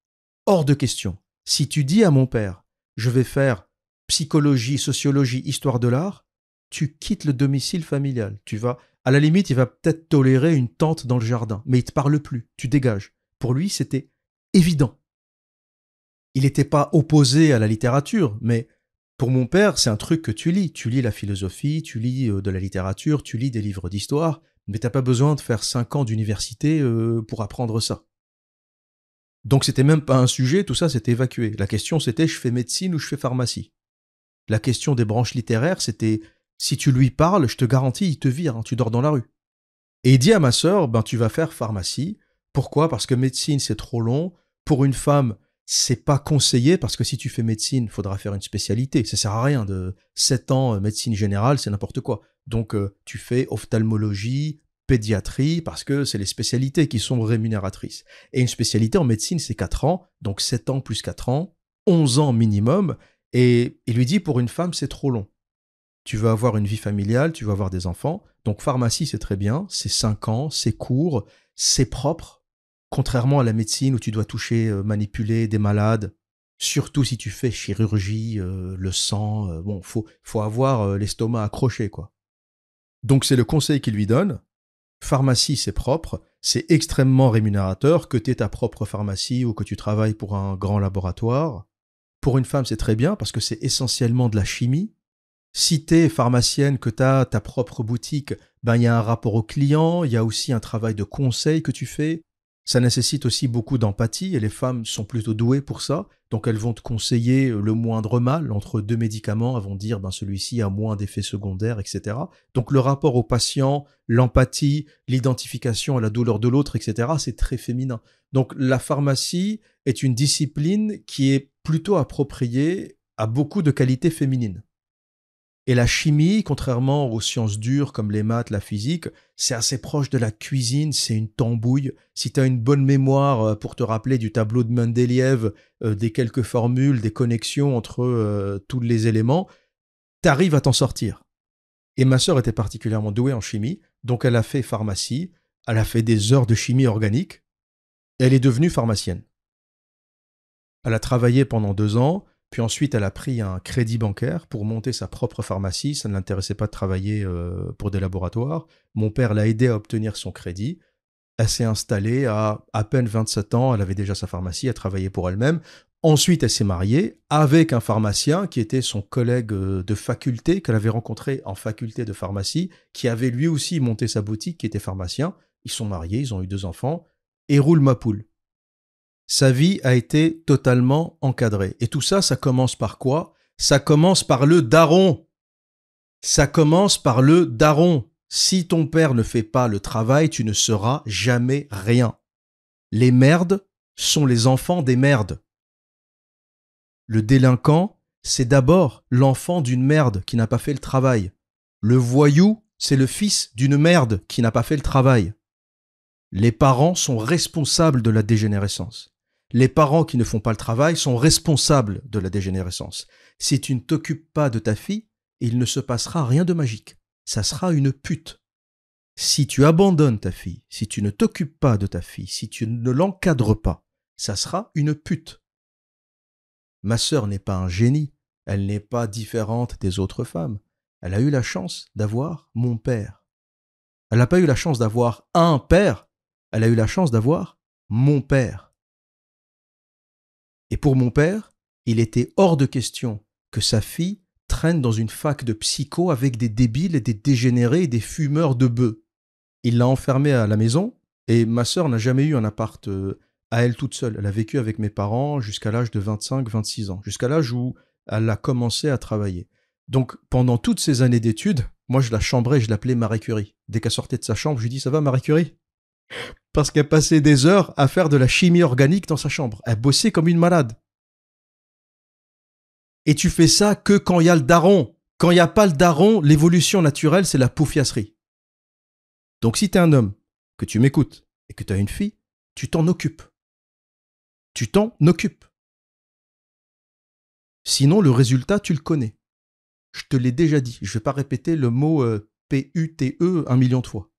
Hors de question. Si tu dis à mon père, je vais faire psychologie, sociologie, histoire de l'art, tu quittes le domicile familial. Tu vas, à la limite, il va peut-être tolérer une tente dans le jardin, mais il te parle plus. Tu dégages. Pour lui, c'était évident. Il n'était pas opposé à la littérature, mais pour mon père, c'est un truc que tu lis. Tu lis la philosophie, tu lis euh, de la littérature, tu lis des livres d'histoire, mais t'as pas besoin de faire 5 ans d'université euh, pour apprendre ça. Donc c'était même pas un sujet, tout ça c'était évacué. La question c'était je fais médecine ou je fais pharmacie. La question des branches littéraires c'était si tu lui parles, je te garantis, il te vire, hein, tu dors dans la rue. Et il dit à ma sœur, ben tu vas faire pharmacie. Pourquoi Parce que médecine c'est trop long. Pour une femme, c'est pas conseillé parce que si tu fais médecine, il faudra faire une spécialité. Ça sert à rien de 7 ans euh, médecine générale, c'est n'importe quoi. Donc euh, tu fais ophtalmologie, pédiatrie parce que c'est les spécialités qui sont rémunératrices. Et une spécialité en médecine, c'est 4 ans, donc 7 ans plus 4 ans, 11 ans minimum et il lui dit pour une femme, c'est trop long. Tu veux avoir une vie familiale, tu veux avoir des enfants. Donc pharmacie, c'est très bien, c'est 5 ans, c'est court, c'est propre Contrairement à la médecine où tu dois toucher, euh, manipuler des malades, surtout si tu fais chirurgie, euh, le sang, il euh, bon, faut, faut avoir l'estomac accroché, quoi. Donc c'est le conseil qu'il lui donne. Pharmacie, c'est propre, c'est extrêmement rémunérateur, que tu aies ta propre pharmacie ou que tu travailles pour un grand laboratoire. Pour une femme, c'est très bien parce que c'est essentiellement de la chimie. Si tu es pharmacienne, que tu as ta propre boutique, ben, il y a un rapport au client, il y a aussi un travail de conseil que tu fais, ça nécessite aussi beaucoup d'empathie et les femmes sont plutôt douées pour ça, donc elles vont te conseiller le moindre mal entre deux médicaments, elles vont dire ben celui-ci a moins d'effets secondaires, etc. Donc le rapport au patient, l'empathie, l'identification à la douleur de l'autre, etc. C'est très féminin. Donc la pharmacie est une discipline qui est plutôt appropriée à beaucoup de qualités féminines. Et la chimie, contrairement aux sciences dures comme les maths, la physique, c'est assez proche de la cuisine, c'est une tambouille. Si tu as une bonne mémoire euh, pour te rappeler du tableau de Mendeleïev, euh, des quelques formules, des connexions entre euh, tous les éléments, tu arrives à t'en sortir. Et ma sœur était particulièrement douée en chimie, donc elle a fait pharmacie, elle a fait des heures de chimie organique, elle est devenue pharmacienne. Elle a travaillé pendant deux ans, puis ensuite, elle a pris un crédit bancaire pour monter sa propre pharmacie. Ça ne l'intéressait pas de travailler euh, pour des laboratoires. Mon père l'a aidé à obtenir son crédit. Elle s'est installée à à peine 27 ans. Elle avait déjà sa pharmacie. Elle travaillait pour elle-même. Ensuite, elle s'est mariée avec un pharmacien qui était son collègue euh, de faculté, qu'elle avait rencontré en faculté de pharmacie, qui avait lui aussi monté sa boutique, qui était pharmacien. Ils sont mariés, ils ont eu deux enfants, et roule ma poule sa vie a été totalement encadrée. Et tout ça, ça commence par quoi Ça commence par le daron. Ça commence par le daron. Si ton père ne fait pas le travail, tu ne seras jamais rien. Les merdes sont les enfants des merdes. Le délinquant, c'est d'abord l'enfant d'une merde qui n'a pas fait le travail. Le voyou, c'est le fils d'une merde qui n'a pas fait le travail. Les parents sont responsables de la dégénérescence les parents qui ne font pas le travail sont responsables de la dégénérescence. Si tu ne t'occupes pas de ta fille, il ne se passera rien de magique. Ça sera une pute. Si tu abandonnes ta fille, si tu ne t'occupes pas de ta fille, si tu ne l'encadres pas, ça sera une pute. Ma sœur n'est pas un génie, elle n'est pas différente des autres femmes. Elle a eu la chance d'avoir mon père. Elle n'a pas eu la chance d'avoir un père, elle a eu la chance d'avoir mon père. Et pour mon père, il était hors de question que sa fille traîne dans une fac de psycho avec des débiles et des dégénérés et des fumeurs de bœufs. Il l'a enfermée à la maison et ma sœur n'a jamais eu un appart euh, à elle toute seule. Elle a vécu avec mes parents jusqu'à l'âge de 25-26 ans, jusqu'à l'âge où elle a commencé à travailler. Donc pendant toutes ces années d'études, moi je la chambrais, je l'appelais Marie Curie. Dès qu'elle sortait de sa chambre, je lui dis ça va Marie Curie parce qu'elle passait des heures à faire de la chimie organique dans sa chambre. Elle bossait comme une malade. Et tu fais ça que quand il y a le daron. Quand il n'y a pas le daron, l'évolution naturelle, c'est la poufiasserie. Donc si tu es un homme, que tu m'écoutes et que tu as une fille, tu t'en occupes. Tu t'en occupes. Sinon, le résultat, tu le connais. Je te l'ai déjà dit. Je ne vais pas répéter le mot euh, pute P-U-T-E un million de fois.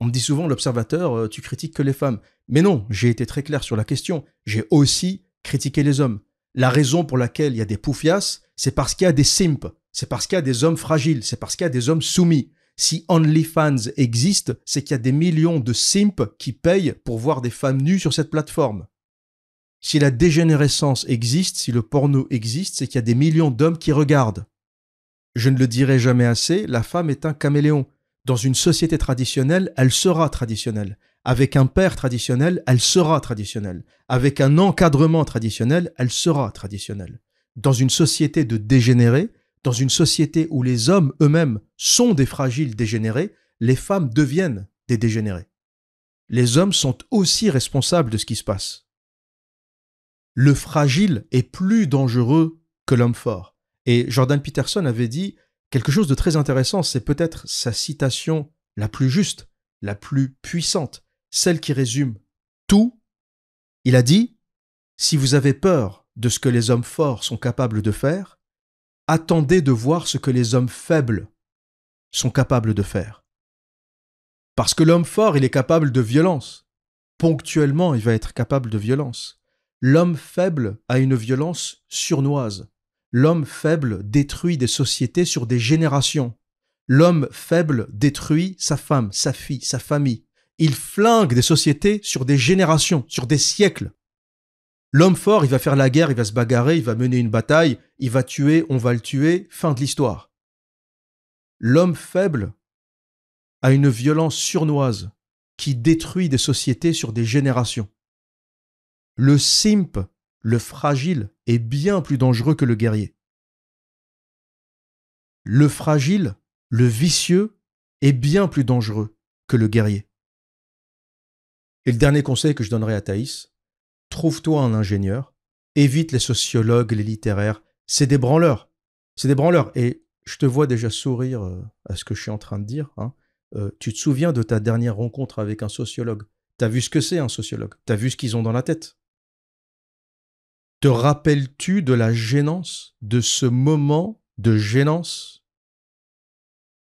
On me dit souvent, l'observateur, euh, tu critiques que les femmes. Mais non, j'ai été très clair sur la question. J'ai aussi critiqué les hommes. La raison pour laquelle il y a des poufias, c'est parce qu'il y a des simps, c'est parce qu'il y a des hommes fragiles, c'est parce qu'il y a des hommes soumis. Si OnlyFans existe, c'est qu'il y a des millions de simps qui payent pour voir des femmes nues sur cette plateforme. Si la dégénérescence existe, si le porno existe, c'est qu'il y a des millions d'hommes qui regardent. Je ne le dirai jamais assez, la femme est un caméléon dans une société traditionnelle, elle sera traditionnelle. Avec un père traditionnel, elle sera traditionnelle. Avec un encadrement traditionnel, elle sera traditionnelle. Dans une société de dégénérés, dans une société où les hommes eux-mêmes sont des fragiles dégénérés, les femmes deviennent des dégénérés. Les hommes sont aussi responsables de ce qui se passe. Le fragile est plus dangereux que l'homme fort. Et Jordan Peterson avait dit Quelque chose de très intéressant, c'est peut-être sa citation la plus juste, la plus puissante, celle qui résume tout. Il a dit Si vous avez peur de ce que les hommes forts sont capables de faire, attendez de voir ce que les hommes faibles sont capables de faire. Parce que l'homme fort, il est capable de violence. Ponctuellement, il va être capable de violence. L'homme faible a une violence surnoise. L'homme faible détruit des sociétés sur des générations. L'homme faible détruit sa femme, sa fille, sa famille. Il flingue des sociétés sur des générations, sur des siècles. L'homme fort, il va faire la guerre, il va se bagarrer, il va mener une bataille, il va tuer, on va le tuer, fin de l'histoire. L'homme faible a une violence surnoise qui détruit des sociétés sur des générations. Le simple, le fragile, est bien plus dangereux que le guerrier. Le fragile, le vicieux, est bien plus dangereux que le guerrier. Et le dernier conseil que je donnerai à Thaïs, trouve-toi un ingénieur, évite les sociologues, les littéraires, c'est des branleurs. C'est des branleurs. Et je te vois déjà sourire euh, à ce que je suis en train de dire. Hein. Euh, tu te souviens de ta dernière rencontre avec un sociologue T'as vu ce que c'est un sociologue T'as vu ce qu'ils ont dans la tête te rappelles-tu de la gênance, de ce moment de gênance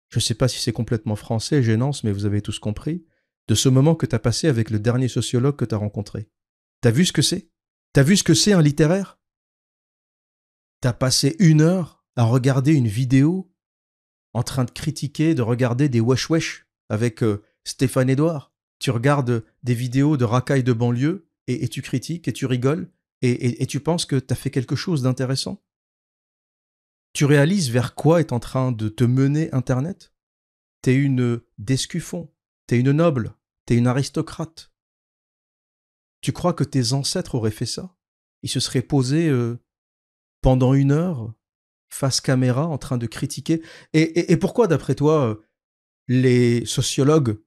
Je ne sais pas si c'est complètement français, gênance, mais vous avez tous compris, de ce moment que tu as passé avec le dernier sociologue que tu as rencontré. T'as vu ce que c'est T'as vu ce que c'est un littéraire T'as passé une heure à regarder une vidéo en train de critiquer, de regarder des wesh-wesh avec euh, Stéphane Edouard. Tu regardes des vidéos de racailles de banlieue et tu critiques et tu rigoles et, tu penses que tu as fait quelque chose d'intéressant Tu réalises vers quoi est en train de te mener Internet T'es une d'escuffon, t'es une noble, t'es une aristocrate. Tu crois que tes ancêtres auraient fait ça Ils se seraient posés euh, pendant une heure, face caméra, en train de critiquer. Et, pourquoi, d'après toi, euh, les sociologues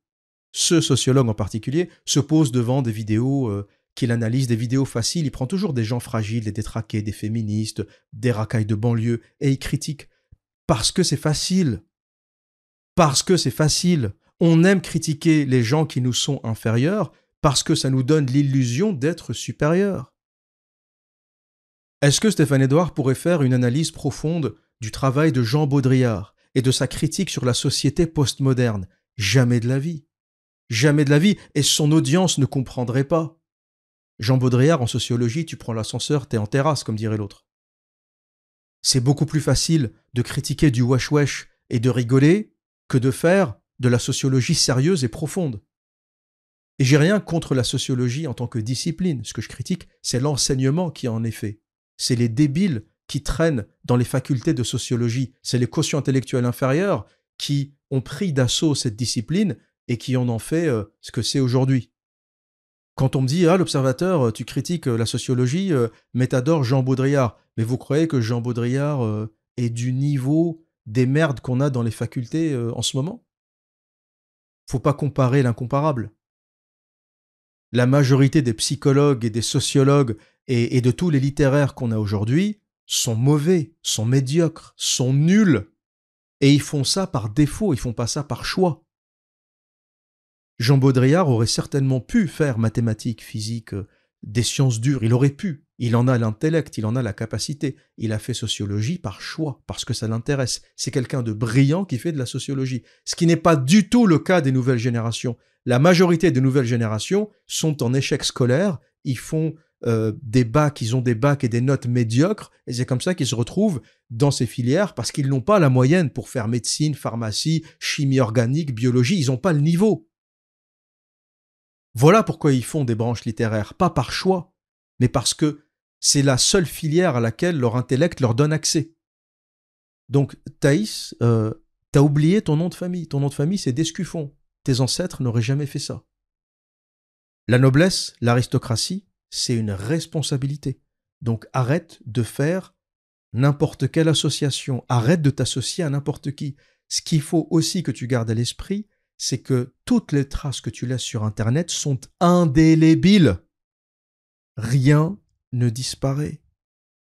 ce sociologue en particulier, se posent devant des vidéos euh, qu'il analyse des vidéos faciles, il prend toujours des gens fragiles, des détraqués, des féministes, des racailles de banlieue, et il critique. Parce que c'est facile. Parce que c'est facile. On aime critiquer les gens qui nous sont inférieurs parce que ça nous donne l'illusion d'être supérieurs. Est-ce que Stéphane Edouard pourrait faire une analyse profonde du travail de Jean Baudrillard et de sa critique sur la société postmoderne Jamais de la vie. Jamais de la vie, et son audience ne comprendrait pas. Jean Baudrillard, en sociologie, tu prends l'ascenseur, t'es en terrasse, comme dirait l'autre. C'est beaucoup plus facile de critiquer du wesh-wesh et de rigoler que de faire de la sociologie sérieuse et profonde. Et j'ai rien contre la sociologie en tant que discipline. Ce que je critique, c'est l'enseignement qui en est fait. C'est les débiles qui traînent dans les facultés de sociologie. C'est les cautions intellectuelles inférieures qui ont pris d'assaut cette discipline et qui en ont fait euh, ce que c'est aujourd'hui. Quand on me dit, ah, l'observateur, euh, tu critiques euh, la sociologie, euh, mais t'adores Jean Baudrillard. Mais vous croyez que Jean Baudrillard est du niveau des merdes qu'on a dans les facultés en ce moment Faut pas comparer l'incomparable. La majorité des psychologues et des sociologues et, et de tous les littéraires qu'on a aujourd'hui sont mauvais, sont médiocres, sont nuls. Et ils font ça par défaut, ils font pas ça par choix. Jean Baudrillard aurait certainement pu faire mathématiques, physique, euh, des sciences dures, il aurait pu. Il en a l'intellect, il en a la capacité. Il a fait sociologie par choix, parce que ça l'intéresse. C'est quelqu'un de brillant qui fait de la sociologie. Ce qui n'est pas du tout le cas des nouvelles générations. La majorité des nouvelles générations sont en échec scolaire, ils font euh, des bacs, ils ont des bacs et des notes médiocres, et c'est comme ça qu'ils se retrouvent dans ces filières parce qu'ils n'ont pas la moyenne pour faire médecine, pharmacie, chimie organique, biologie, ils n'ont pas le niveau. Voilà pourquoi ils font des branches littéraires, pas par choix, mais parce que c'est la seule filière à laquelle leur intellect leur donne accès. Donc, Thaïs, euh, t'as oublié ton nom de famille. Ton nom de famille, c'est Descuffon. Tes ancêtres n'auraient jamais fait ça. La noblesse, l'aristocratie, c'est une responsabilité. Donc arrête de faire n'importe quelle association, arrête de t'associer à n'importe qui. Ce qu'il faut aussi que tu gardes à l'esprit, c'est que toutes les traces que tu laisses sur Internet sont indélébiles. Rien ne disparaît.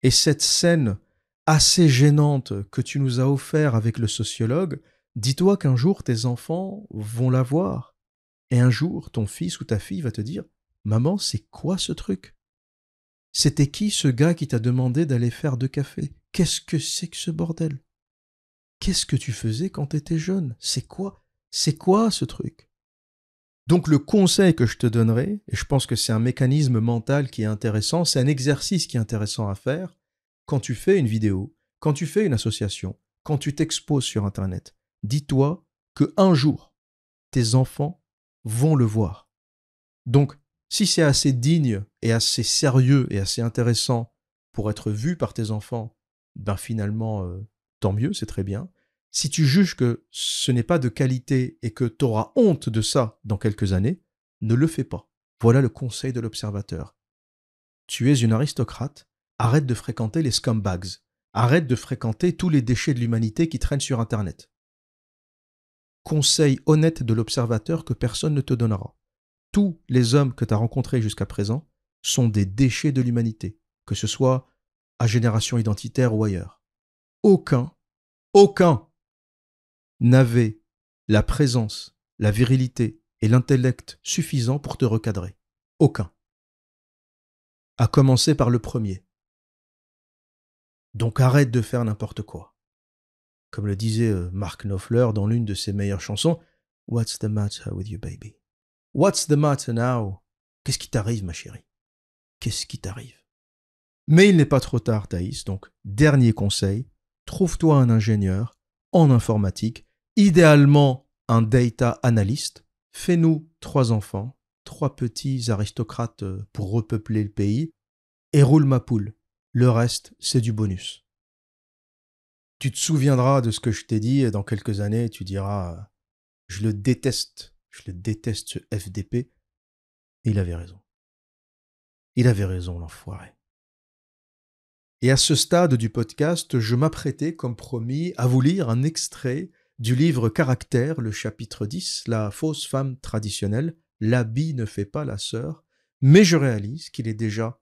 Et cette scène assez gênante que tu nous as offerte avec le sociologue, dis-toi qu'un jour tes enfants vont la voir. Et un jour ton fils ou ta fille va te dire Maman, c'est quoi ce truc C'était qui ce gars qui t'a demandé d'aller faire de café Qu'est-ce que c'est que ce bordel Qu'est-ce que tu faisais quand t'étais jeune C'est quoi c'est quoi ce truc Donc le conseil que je te donnerai, et je pense que c'est un mécanisme mental qui est intéressant, c'est un exercice qui est intéressant à faire quand tu fais une vidéo, quand tu fais une association, quand tu t'exposes sur Internet. Dis-toi que un jour, tes enfants vont le voir. Donc, si c'est assez digne et assez sérieux et assez intéressant pour être vu par tes enfants, ben finalement, euh, tant mieux, c'est très bien. Si tu juges que ce n'est pas de qualité et que tu honte de ça dans quelques années, ne le fais pas. Voilà le conseil de l'observateur. Tu es une aristocrate, arrête de fréquenter les scumbags. Arrête de fréquenter tous les déchets de l'humanité qui traînent sur Internet. Conseil honnête de l'observateur que personne ne te donnera. Tous les hommes que tu as rencontrés jusqu'à présent sont des déchets de l'humanité, que ce soit à génération identitaire ou ailleurs. Aucun, aucun n'avait la présence, la virilité et l'intellect suffisants pour te recadrer. Aucun. À commencer par le premier. Donc arrête de faire n'importe quoi. Comme le disait euh, Mark Knopfler dans l'une de ses meilleures chansons, What's the matter with you, baby? What's the matter now? Qu'est-ce qui t'arrive, ma chérie? Qu'est-ce qui t'arrive? Mais il n'est pas trop tard, Thaïs, donc dernier conseil, trouve-toi un ingénieur en informatique idéalement un data analyst. Fais-nous trois enfants, trois petits aristocrates euh, pour repeupler le pays, et roule ma poule. Le reste, c'est du bonus. Tu te souviendras de ce que je t'ai dit et dans quelques années, tu diras euh, Je le déteste, je le déteste ce FDP. Et il avait raison. Il avait raison, l'enfoiré. Et à ce stade du podcast, je m'apprêtais, comme promis, à vous lire un extrait du livre Caractère, le chapitre 10, la fausse femme traditionnelle, l'habit ne fait pas la sœur, mais je réalise qu'il est déjà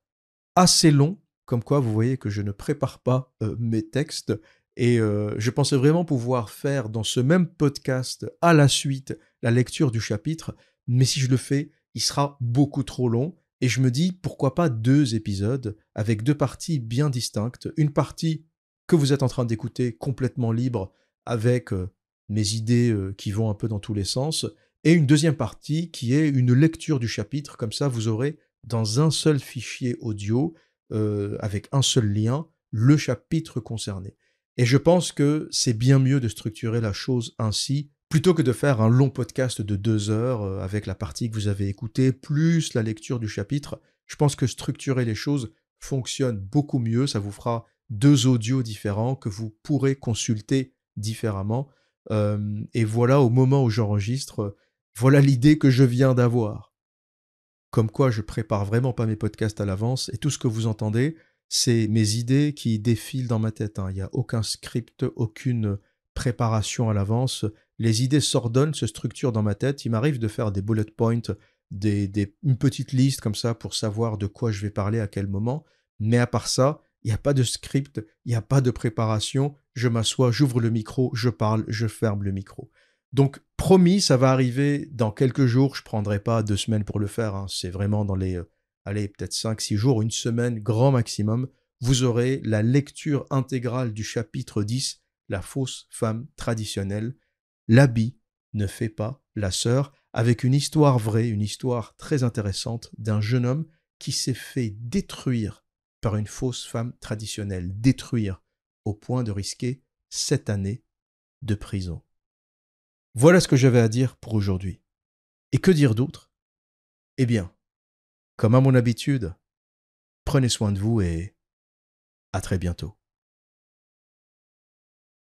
assez long, comme quoi vous voyez que je ne prépare pas euh, mes textes, et euh, je pensais vraiment pouvoir faire dans ce même podcast à la suite la lecture du chapitre, mais si je le fais, il sera beaucoup trop long. Et je me dis, pourquoi pas deux épisodes avec deux parties bien distinctes. Une partie que vous êtes en train d'écouter complètement libre avec euh, mes idées euh, qui vont un peu dans tous les sens, et une deuxième partie qui est une lecture du chapitre, comme ça vous aurez dans un seul fichier audio, euh, avec un seul lien, le chapitre concerné. Et je pense que c'est bien mieux de structurer la chose ainsi, plutôt que de faire un long podcast de deux heures euh, avec la partie que vous avez écoutée, plus la lecture du chapitre. Je pense que structurer les choses fonctionne beaucoup mieux, ça vous fera deux audios différents que vous pourrez consulter différemment et voilà, au moment où j'enregistre, voilà l'idée que je viens d'avoir. Comme quoi, je prépare vraiment pas mes podcasts à l'avance, et tout ce que vous entendez, c'est mes idées qui défilent dans ma tête. Hein. Il n'y a aucun script, aucune préparation à l'avance. Les idées s'ordonnent, se structurent dans ma tête. Il m'arrive de faire des bullet points, des, des, une petite liste comme ça pour savoir de quoi je vais parler à quel moment. Mais à part ça, il n'y a pas de script, il n'y a pas de préparation. Je m'assois, j'ouvre le micro, je parle, je ferme le micro. Donc, promis, ça va arriver dans quelques jours. Je ne prendrai pas deux semaines pour le faire. Hein. C'est vraiment dans les, euh, allez, peut-être cinq, six jours, une semaine, grand maximum. Vous aurez la lecture intégrale du chapitre 10, La fausse femme traditionnelle. L'habit ne fait pas la sœur, avec une histoire vraie, une histoire très intéressante d'un jeune homme qui s'est fait détruire par une fausse femme traditionnelle, détruire au point de risquer sept années de prison. Voilà ce que j'avais à dire pour aujourd'hui. Et que dire d'autre Eh bien, comme à mon habitude, prenez soin de vous et à très bientôt.